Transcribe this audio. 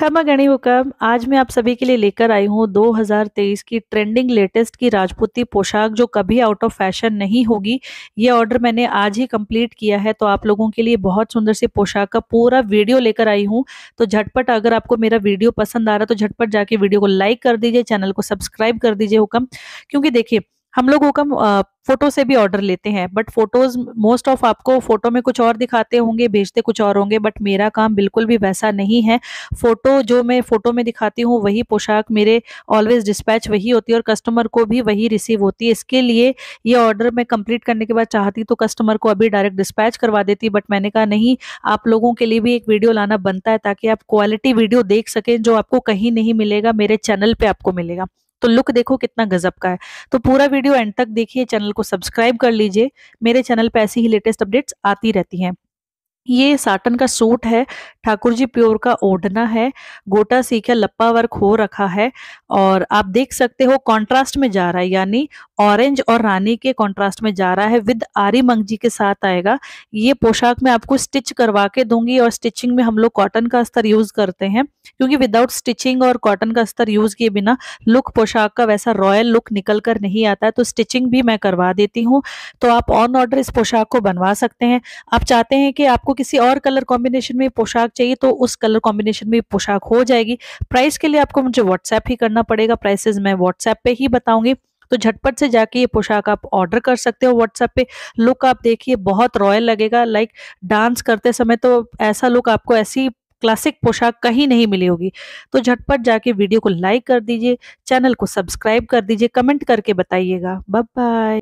खमा गणी हुकम आज मैं आप सभी के लिए लेकर आई हूँ 2023 की ट्रेंडिंग लेटेस्ट की राजपूती पोशाक जो कभी आउट ऑफ फैशन नहीं होगी ये ऑर्डर मैंने आज ही कंप्लीट किया है तो आप लोगों के लिए बहुत सुंदर सी पोशाक का पूरा वीडियो लेकर आई हूँ तो झटपट अगर आपको मेरा वीडियो पसंद आ रहा है तो झटपट जाके वीडियो को लाइक कर दीजिए चैनल को सब्सक्राइब कर दीजिए हुक्म क्योंकि देखिए हम वो कम फोटो से भी ऑर्डर लेते हैं बट फोटोज मोस्ट ऑफ आपको फोटो में कुछ और दिखाते होंगे भेजते कुछ और होंगे बट मेरा काम बिल्कुल भी वैसा नहीं है फोटो जो मैं फोटो में दिखाती हूँ वही पोशाक मेरे ऑलवेज डिस्पैच वही होती है और कस्टमर को भी वही रिसीव होती है इसके लिए ये ऑर्डर मैं कंप्लीट करने के बाद चाहती तो कस्टमर को अभी डायरेक्ट डिस्पैच करवा देती बट मैंने कहा नहीं आप लोगों के लिए भी एक वीडियो लाना बनता है ताकि आप क्वालिटी वीडियो देख सकें जो आपको कहीं नहीं मिलेगा मेरे चैनल पर आपको मिलेगा तो लुक देखो कितना गजब का है तो पूरा वीडियो एंड तक देखिए चैनल को सब्सक्राइब कर लीजिए मेरे चैनल पर ऐसी ही लेटेस्ट अपडेट्स आती रहती हैं ये साटन का सूट है ठाकुर जी प्योर का ओढ़ना है गोटा सीखा लप्पा वर्क हो रखा है और आप देख सकते हो कंट्रास्ट में जा रहा है यानी ऑरेंज और रानी के कंट्रास्ट में जा रहा है विद आरी मंगजी के साथ आएगा ये पोशाक मैं आपको स्टिच करवा के दूंगी और स्टिचिंग में हम लोग कॉटन का स्तर यूज करते हैं क्योंकि विदाउट स्टिचिंग और कॉटन का स्तर यूज किए बिना लुक पोशाक का वैसा रॉयल लुक निकल कर नहीं आता है तो स्टिचिंग भी मैं करवा देती हूँ तो आप ऑन ऑर्डर इस पोशाक को बनवा सकते हैं आप चाहते हैं कि आपको किसी और कलर कॉम्बिनेशन में पोशाक चाहिए तो उस कलर कॉम्बिनेशन में पोशाक हो जाएगी प्राइस के लिए आपको मुझे व्हाट्सएप ही करना पड़ेगा प्राइसेज मैं व्हाट्सएप पे ही बताऊंगी तो झटपट से जाके ये पोशाक आप ऑर्डर कर सकते हो व्हाट्सएप पे लुक आप देखिए बहुत रॉयल लगेगा लाइक डांस करते समय तो ऐसा लुक आपको ऐसी क्लासिक पोशाक कहीं नहीं मिली होगी तो झटपट जाके वीडियो को लाइक कर दीजिए चैनल को सब्सक्राइब कर दीजिए कमेंट करके बताइएगा बाय बाय